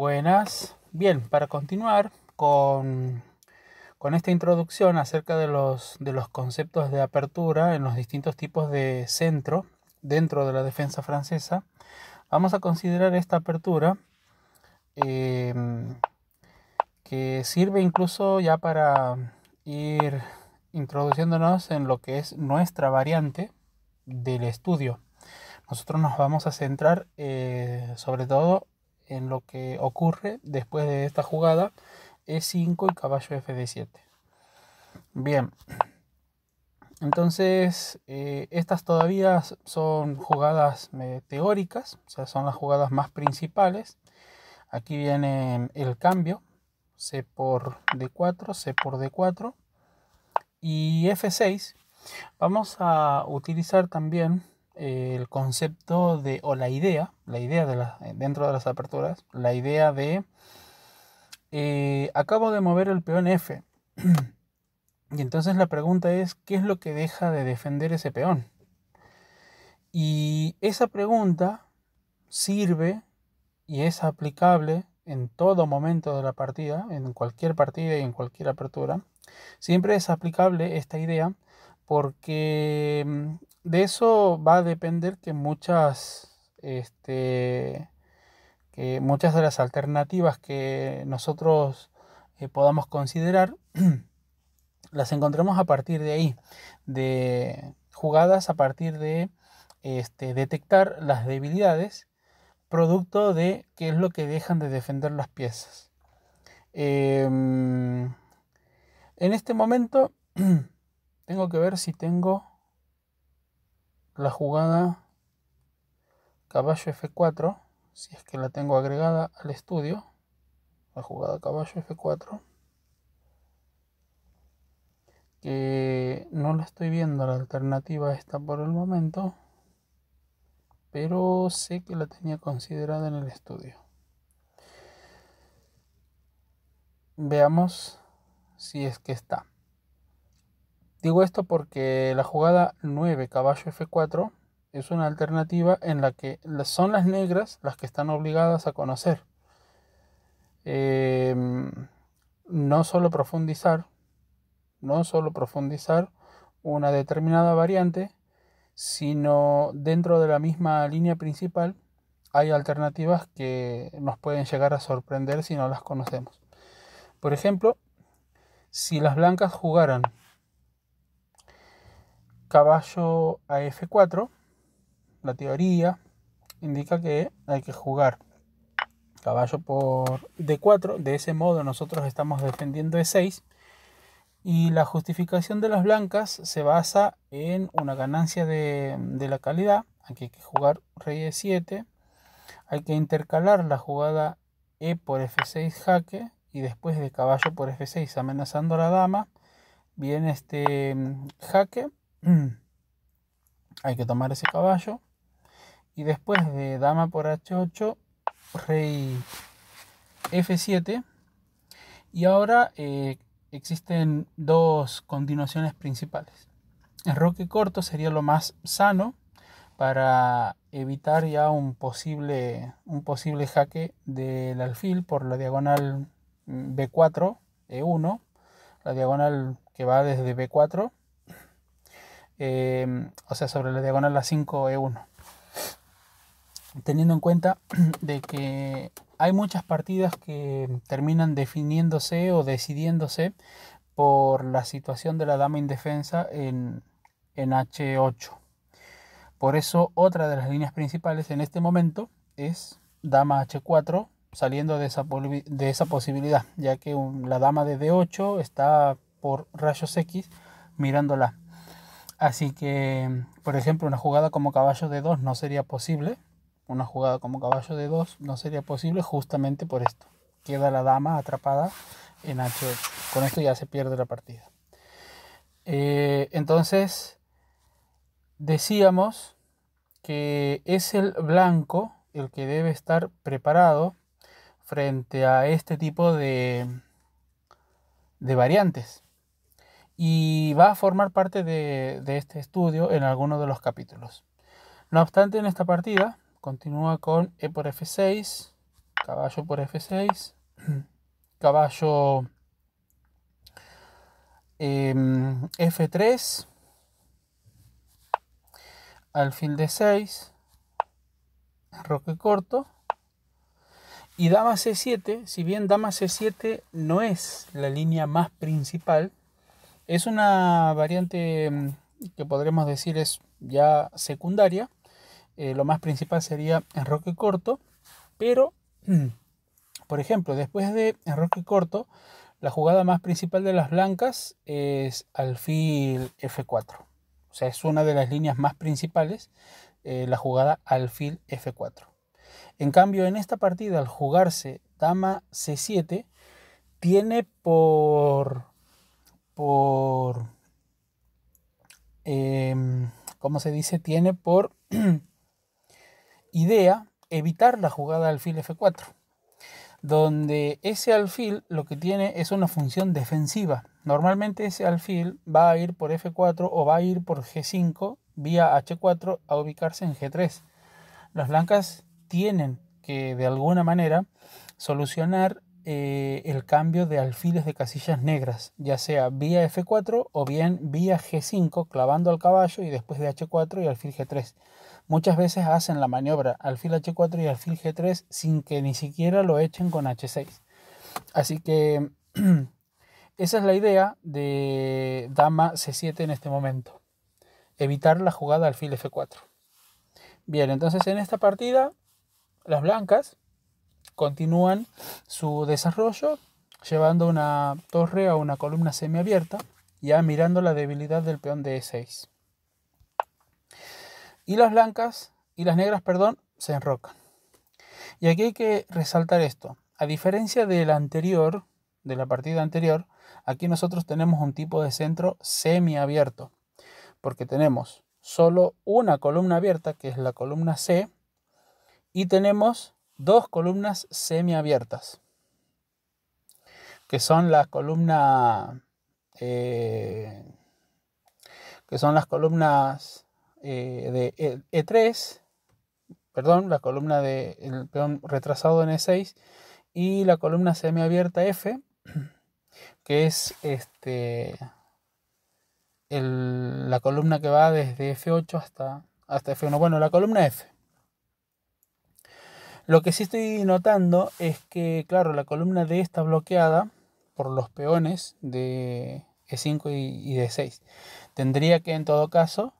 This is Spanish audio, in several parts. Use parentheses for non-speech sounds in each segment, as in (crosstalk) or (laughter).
Buenas. Bien, para continuar con, esta introducción acerca de los, de los conceptos de apertura en los distintos tipos de centro dentro de la defensa francesa, vamos a considerar esta apertura em, que sirve incluso ya para ir introduciéndonos en lo que es nuestra variante del estudio. Nosotros nos vamos a centrar eh, sobre todo en lo que ocurre después de esta jugada e5 y caballo fd7. Bien, entonces eh, estas todavía son jugadas eh, teóricas, o sea, son las jugadas más principales. Aquí viene el cambio, C por D4, C por D4 y F6. Vamos a utilizar también el concepto de, o la idea, la idea de eh, dentro de las aperturas, la idea de eh, acabo de mover el peón F. (clears throat) y entonces la pregunta es, ¿qué es lo que deja de defender ese peón? Y esa pregunta sirve y es aplicable en todo momento de la partida, en cualquier partida y en cualquier apertura. Siempre es aplicable esta idea porque mm, de eso va a depender que muchas, este, que muchas de las alternativas que nosotros eh, podamos considerar (clears throat) las encontremos a partir de ahí, de jugadas a partir de este, detectar las debilidades producto de qué es lo que dejan de defender las piezas. Em, en este momento (clears throat) Tengo que ver si tengo la jugada caballo F4, si es que la tengo agregada al estudio. La jugada caballo F4. Que no la estoy viendo la alternativa esta por el momento. Pero sé que la tenía considerada en el estudio. Veamos si es que está. Digo esto porque la jugada 9 caballo F4 es una alternativa en la que son las negras las que están obligadas a conocer. Em, no solo profundizar, no solo profundizar una determinada variante, sino dentro de la misma línea principal hay alternativas que nos pueden llegar a sorprender si no las conocemos. Por ejemplo, si las blancas jugaran caballo a F4, la teoría indica que hay que jugar caballo por D4, de ese modo nosotros estamos defendiendo E6 y la justificación de las blancas se basa en una ganancia de, la calidad, aquí hay que jugar rey E7, hay que intercalar la jugada E por F6 jaque y después de caballo por F6 amenazando a la dama, viene este mm, jaque Mm. hay que tomar ese caballo. Y después de dama por h8, rey f7. Y ahora eh, existen dos continuaciones principales. El roque corto sería lo más sano para evitar ya un posible, un posible jaque del alfil por la diagonal mm, B4, E1, la diagonal que va desde B4 Em, o sea, sobre la diagonal a 5E1. Teniendo en cuenta (clears throat) de que hay muchas partidas que terminan definiéndose o decidiéndose por la situación de la dama indefensa en, H8. Por eso otra de las líneas principales en este momento es dama H4 saliendo de esa, de esa posibilidad, ya que la dama de D8 está por rayos X mirándola. Así que, por ejemplo, una jugada como caballo de 2 no sería posible. Una jugada como caballo de 2 no sería posible justamente por esto. Queda la dama atrapada en h Con esto ya se pierde la partida. Eh, entonces, decíamos que es el blanco el que debe estar preparado frente a este tipo de variantes y va a formar parte de, este estudio en alguno de los capítulos. No obstante, en esta partida continúa con E por F6, caballo por F6, (clears throat) caballo F3, al fin D6, roque corto y dama C7, si bien dama C7 no es la línea más principal, es una variante mm, que podremos decir es ya secundaria. Eh, lo más principal sería enroque corto, pero, mm, por ejemplo, después de enroque corto, la jugada más principal de las blancas es alfil F4. O sea, es una de las líneas más principales, eh, la jugada alfil F4. En cambio, en esta partida, al jugarse dama C7, tiene por por, em, ¿cómo se dice? Tiene por (clears throat) idea evitar la jugada alfil F4, donde ese alfil lo que tiene es una función defensiva. Normalmente ese alfil va a ir por F4 o va a ir por G5 vía H4 a ubicarse en G3. Las blancas tienen que de alguna manera solucionar eh, el cambio de alfiles de casillas negras, ya sea vía F4 o bien vía G5, clavando al caballo y después de H4 y alfil G3. Muchas veces hacen la maniobra alfil H4 y alfil G3 sin que ni siquiera lo echen con H6. Así que (clears throat) esa es la idea de dama C7 en este momento. Evitar la jugada alfil F4. Bien, entonces en esta partida, las blancas continúan su desarrollo llevando una torre a una columna semiabierta, ya mirando la debilidad del peón de E6. Y las blancas, y las negras, perdón, se enrocan. Y aquí hay que resaltar esto. A diferencia del anterior, de la partida anterior, aquí nosotros tenemos un tipo de centro semiabierto, porque tenemos solo una columna abierta, que es la columna C, y tenemos dos columnas semiabiertas, que son la columna... Eh, son las columnas eh, de E3, e perdón, la columna de el peón retrasado en E6 y la columna semiabierta F, (clears throat) que es este, la columna que va desde F8 hasta, hasta F1. Bueno, la columna F. Lo que sí estoy notando es que, claro, la columna D está bloqueada por los peones de E5 y, de D6. E Tendría que, en todo caso,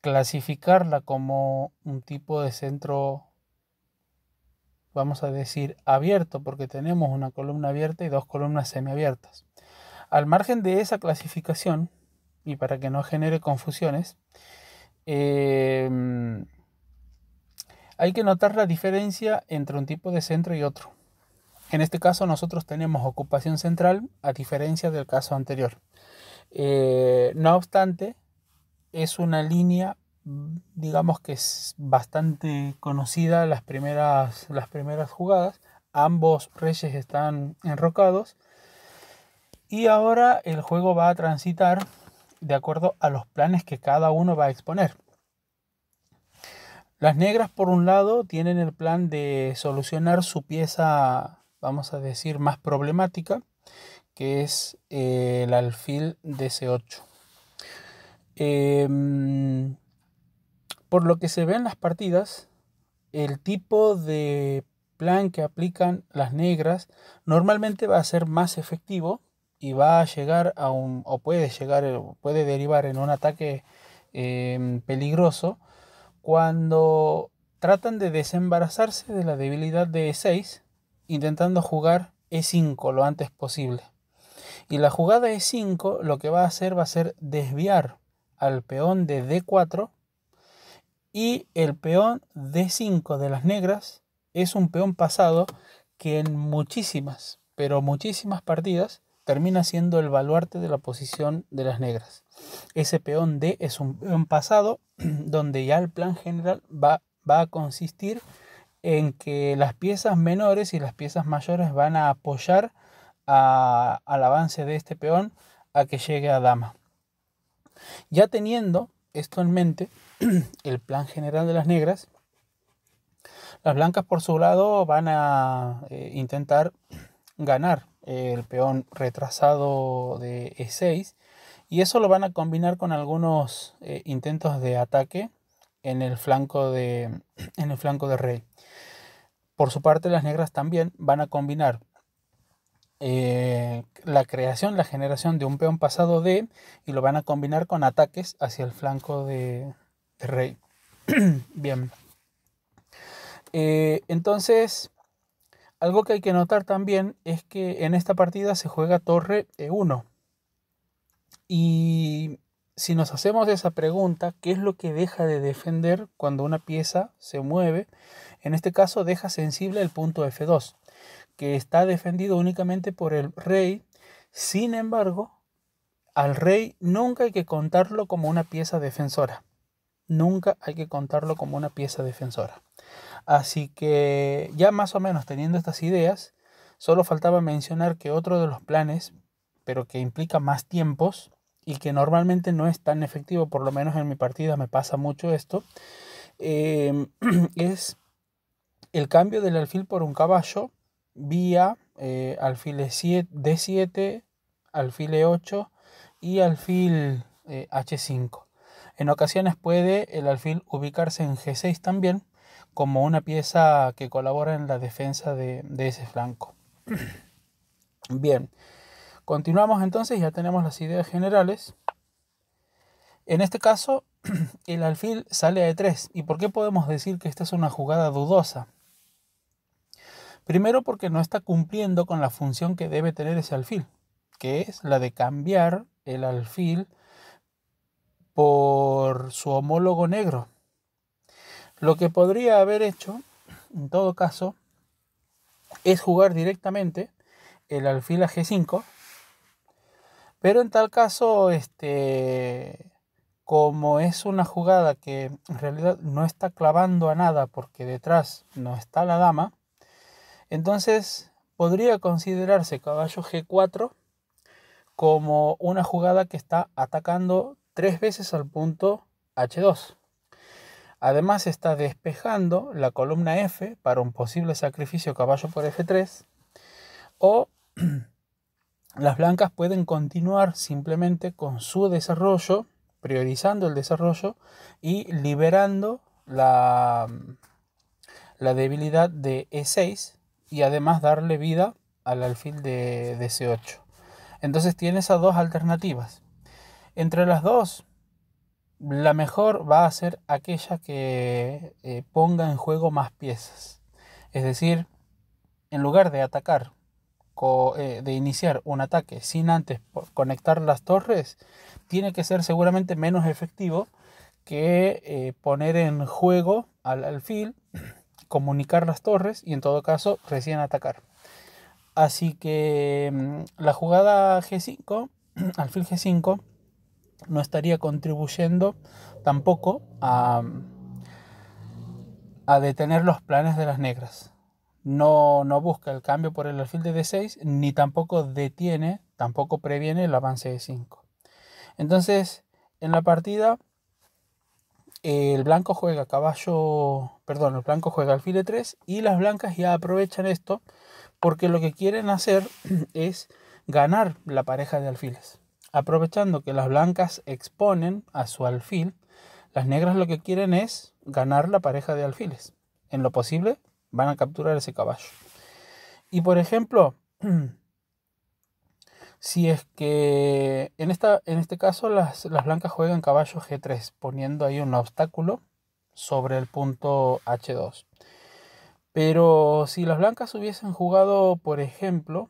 clasificarla como un tipo de centro, vamos a decir, abierto, porque tenemos una columna abierta y dos columnas semiabiertas. Al margen de esa clasificación, y para que no genere confusiones, eh, hay que notar la diferencia entre un tipo de centro y otro. En este caso nosotros tenemos ocupación central a diferencia del caso anterior. Eh, no obstante, es una línea, digamos que es bastante conocida las primeras, las primeras jugadas. Ambos reyes están enrocados. Y ahora el juego va a transitar de acuerdo a los planes que cada uno va a exponer. Las negras, por un lado, tienen el plan de solucionar su pieza, vamos a decir, más problemática, que es eh, el alfil de C8. Em, por lo que se ve en las partidas, el tipo de plan que aplican las negras normalmente va a ser más efectivo y va a llegar a un, o puede llegar, puede derivar en un ataque em, peligroso cuando tratan de desembarazarse de la debilidad de E6 intentando jugar E5 lo antes posible. Y la jugada E5 lo que va a hacer va a ser desviar al peón de D4 y el peón D5 de las negras es un peón pasado que en muchísimas, pero muchísimas partidas termina siendo el baluarte de la posición de las negras. Ese peón D es un peón pasado (clears throat) donde ya el plan general va, va a consistir en que las piezas menores y las piezas mayores van a apoyar al avance de este peón a que llegue a dama. Ya teniendo esto en mente, (clears throat) el plan general de las negras, las blancas por su lado van a eh, intentar ganar el peón retrasado de E6 y eso lo van a combinar con algunos eh, intentos de ataque en el flanco de (clears throat) en el flanco de rey. Por su parte las negras también van a combinar eh, la creación, la generación de un peón pasado de y lo van a combinar con ataques hacia el flanco de, rey. (clears throat) Bien. Eh, entonces, algo que hay que notar también es que en esta partida se juega torre E1. Y si nos hacemos esa pregunta, ¿qué es lo que deja de defender cuando una pieza se mueve? En este caso deja sensible el punto F2, que está defendido únicamente por el rey. Sin embargo, al rey nunca hay que contarlo como una pieza defensora. Nunca hay que contarlo como una pieza defensora. Así que ya más o menos teniendo estas ideas, solo faltaba mencionar que otro de los planes, pero que implica más tiempos y que normalmente no es tan efectivo, por lo menos en mi partida me pasa mucho esto, em, (clears throat) es el cambio del alfil por un caballo vía eh, alfil e D7, alfil E8 y alfil H5. Eh, en ocasiones puede el alfil ubicarse en G6 también, como una pieza que colabora en la defensa de, ese flanco. (clears throat) Bien, continuamos entonces, ya tenemos las ideas generales. En este caso, (clears throat) el alfil sale a E3. ¿Y por qué podemos decir que esta es una jugada dudosa? Primero porque no está cumpliendo con la función que debe tener ese alfil, que es la de cambiar el alfil por su homólogo negro, lo que podría haber hecho, en todo caso, es jugar directamente el alfil a G5. Pero en tal caso, este, como es una jugada que en realidad no está clavando a nada porque detrás no está la dama, entonces podría considerarse caballo G4 como una jugada que está atacando tres veces al punto H2. Además está despejando la columna F para un posible sacrificio caballo por F3 o (clears throat) las blancas pueden continuar simplemente con su desarrollo, priorizando el desarrollo y liberando la, la debilidad de E6 y además darle vida al alfil de, de C8. Entonces tiene esas dos alternativas. Entre las dos, la mejor va a ser aquella que eh, ponga en juego más piezas. Es decir, en lugar de atacar, eh, de iniciar un ataque sin antes conectar las torres, tiene que ser seguramente menos efectivo que eh, poner en juego al alfil, (clears throat) comunicar las torres y en todo caso recién atacar. Así que mm, la jugada G5, alfil G5, no estaría contribuyendo tampoco a, detener los planes de las negras. No, no busca el cambio por el alfil de D6, ni tampoco detiene, tampoco previene el avance de 5. Entonces, en la partida, el blanco juega caballo, perdón, el blanco juega alfil de 3 y las blancas ya aprovechan esto porque lo que quieren hacer (clears throat) es ganar la pareja de alfiles aprovechando que las blancas exponen a su alfil, las negras lo que quieren es ganar la pareja de alfiles. En lo posible van a capturar ese caballo. Y por ejemplo, (clears throat) si es que en, esta, en este caso las, las blancas juegan caballo G3, poniendo ahí un obstáculo sobre el punto H2. Pero si las blancas hubiesen jugado, por ejemplo,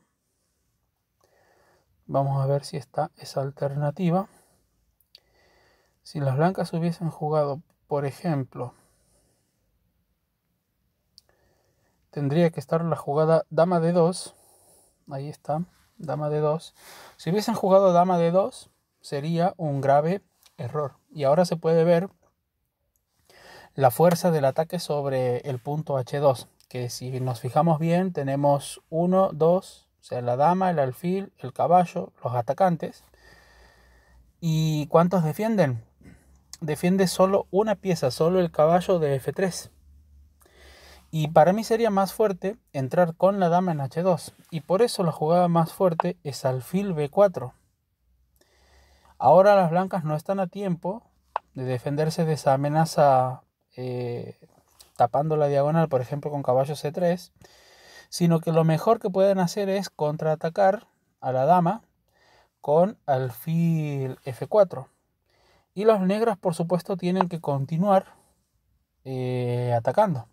Vamos a ver si está esa alternativa. Si las blancas hubiesen jugado, por ejemplo, tendría que estar la jugada dama de 2. Ahí está, dama de 2. Si hubiesen jugado dama de 2, sería un grave error. Y ahora se puede ver la fuerza del ataque sobre el punto H2, que si nos fijamos bien tenemos 1, 2, o sea, la dama, el alfil, el caballo, los atacantes. ¿Y cuántos defienden? Defiende solo una pieza, solo el caballo de F3. Y para mí sería más fuerte entrar con la dama en H2. Y por eso la jugada más fuerte es alfil B4. Ahora las blancas no están a tiempo de defenderse de esa amenaza eh, tapando la diagonal, por ejemplo, con caballo C3 sino que lo mejor que pueden hacer es contraatacar a la dama con alfil f4. Y los negras por supuesto, tienen que continuar eh, atacando.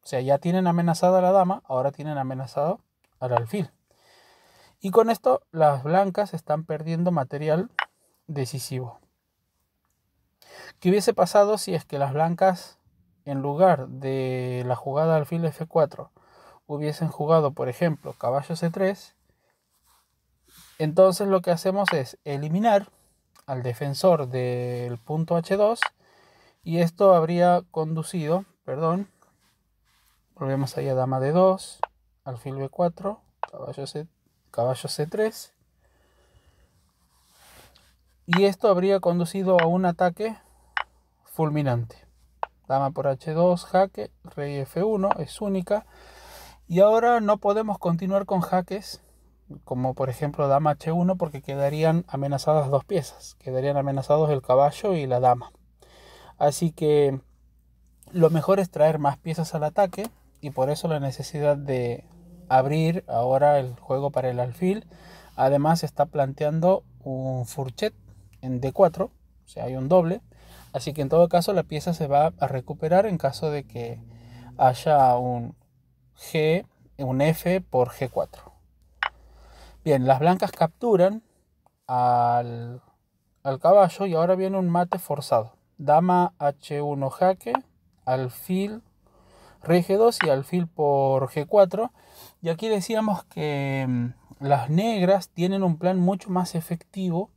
O sea, ya tienen amenazada a la dama, ahora tienen amenazado al alfil. Y con esto las blancas están perdiendo material decisivo. ¿Qué hubiese pasado si es que las blancas, en lugar de la jugada alfil f4, hubiesen jugado, por ejemplo, caballo C3, entonces lo que hacemos es eliminar al defensor del punto H2 y esto habría conducido, perdón, volvemos ahí a dama D2, alfil B4, caballo, C, caballo C3 y esto habría conducido a un ataque fulminante. Dama por H2, jaque, rey F1, es única. Y ahora no podemos continuar con jaques, como por ejemplo dama h1, porque quedarían amenazadas dos piezas, quedarían amenazados el caballo y la dama. Así que lo mejor es traer más piezas al ataque y por eso la necesidad de abrir ahora el juego para el alfil. Además se está planteando un furchet en d4, o sea, hay un doble. Así que en todo caso la pieza se va a recuperar en caso de que haya un, G, un F por G4. Bien, las blancas capturan al, al caballo y ahora viene un mate forzado. Dama H1 jaque, alfil g 2 y alfil por G4. Y aquí decíamos que mm, las negras tienen un plan mucho más efectivo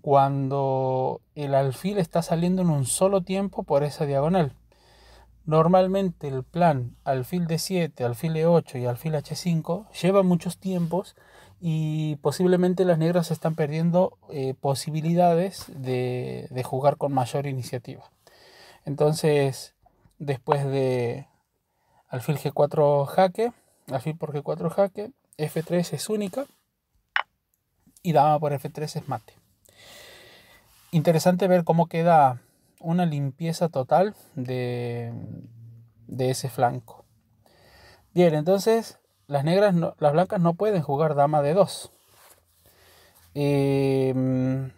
cuando el alfil está saliendo en un solo tiempo por esa diagonal. Normalmente el plan alfil D7, alfil E8 y alfil H5 lleva muchos tiempos y posiblemente las negras están perdiendo eh, posibilidades de, de jugar con mayor iniciativa. Entonces, después de alfil G4 jaque, alfil por G4 jaque, F3 es única y dama por F3 es mate. Interesante ver cómo queda una limpieza total de, ese flanco. Bien, entonces las negras, no, las blancas no pueden jugar dama de 2. Em,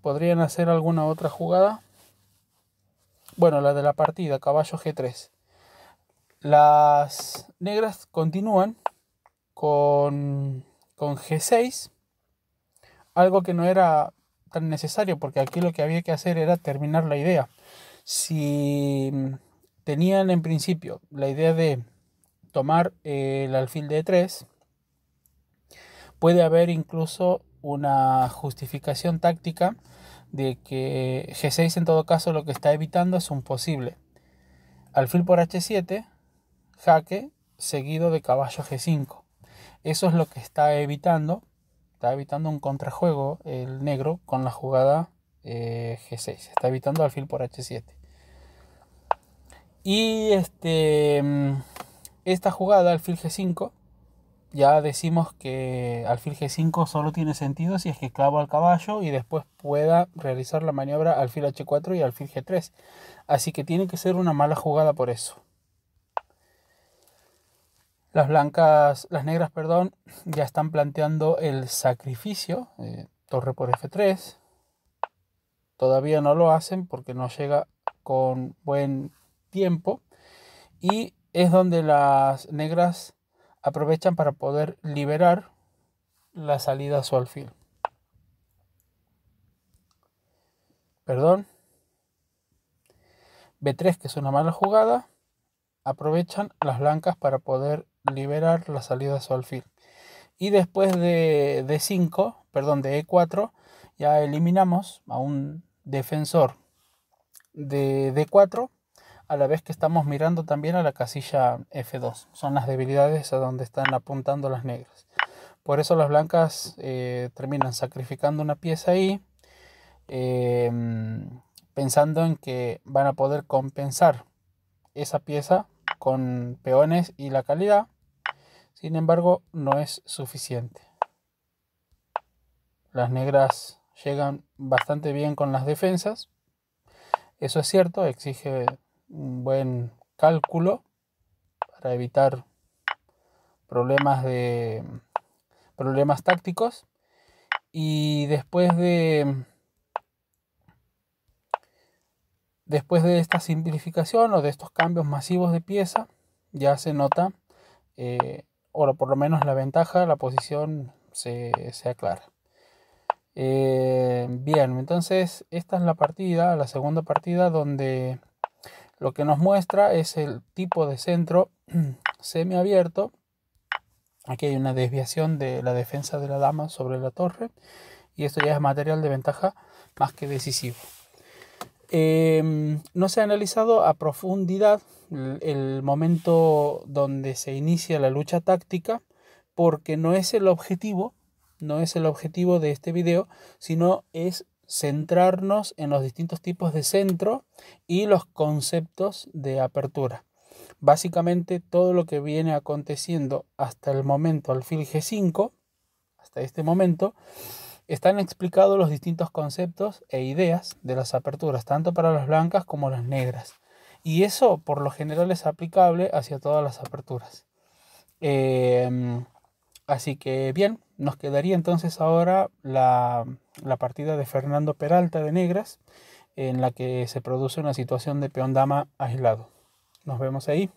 podrían hacer alguna otra jugada. Bueno, la de la partida, caballo G3. Las negras continúan con, con G6, algo que no era tan necesario, porque aquí lo que había que hacer era terminar la idea. Si tenían en principio la idea de tomar el alfil de 3, puede haber incluso una justificación táctica de que G6 en todo caso lo que está evitando es un posible. Alfil por H7, jaque, seguido de caballo G5. Eso es lo que está evitando Está evitando un contrajuego el negro con la jugada eh, G6. Está evitando alfil por H7. Y este, mm, esta jugada, alfil G5, ya decimos que alfil G5 solo tiene sentido si es que clavo al caballo y después pueda realizar la maniobra alfil H4 y alfil G3. Así que tiene que ser una mala jugada por eso. Las blancas, las negras, perdón, ya están planteando el sacrificio, eh, torre por F3. Todavía no lo hacen porque no llega con buen tiempo. Y es donde las negras aprovechan para poder liberar la salida a su alfil. Perdón. B3, que es una mala jugada, aprovechan las blancas para poder liberar la salida a su alfil. Y después de, 5, perdón, de E4, ya eliminamos a un defensor de D4 a la vez que estamos mirando también a la casilla F2. Son las debilidades a donde están apuntando las negras. Por eso las blancas eh, terminan sacrificando una pieza ahí, em, pensando en que van a poder compensar esa pieza con peones y la calidad, sin embargo no es suficiente. Las negras llegan bastante bien con las defensas, eso es cierto, exige un buen cálculo para evitar problemas de problemas tácticos y después de Después de esta simplificación o de estos cambios masivos de pieza, ya se nota, eh, o por lo menos la ventaja, la posición se, aclara. Eh, bien, entonces esta es la partida, la segunda partida, donde lo que nos muestra es el tipo de centro (clears throat) semiabierto. Aquí hay una desviación de la defensa de la dama sobre la torre y esto ya es material de ventaja más que decisivo. Em, no se ha analizado a profundidad el momento donde se inicia la lucha táctica porque no es el objetivo, no es el objetivo de este video, sino es centrarnos en los distintos tipos de centro y los conceptos de apertura. Básicamente todo lo que viene aconteciendo hasta el momento, al fil G5, hasta este momento, están explicados los distintos conceptos e ideas de las aperturas, tanto para las blancas como las negras. Y eso por lo general es aplicable hacia todas las aperturas. Em, así que bien, nos quedaría entonces ahora la, la, partida de Fernando Peralta de negras, en la que se produce una situación de peón dama aislado. Nos vemos ahí.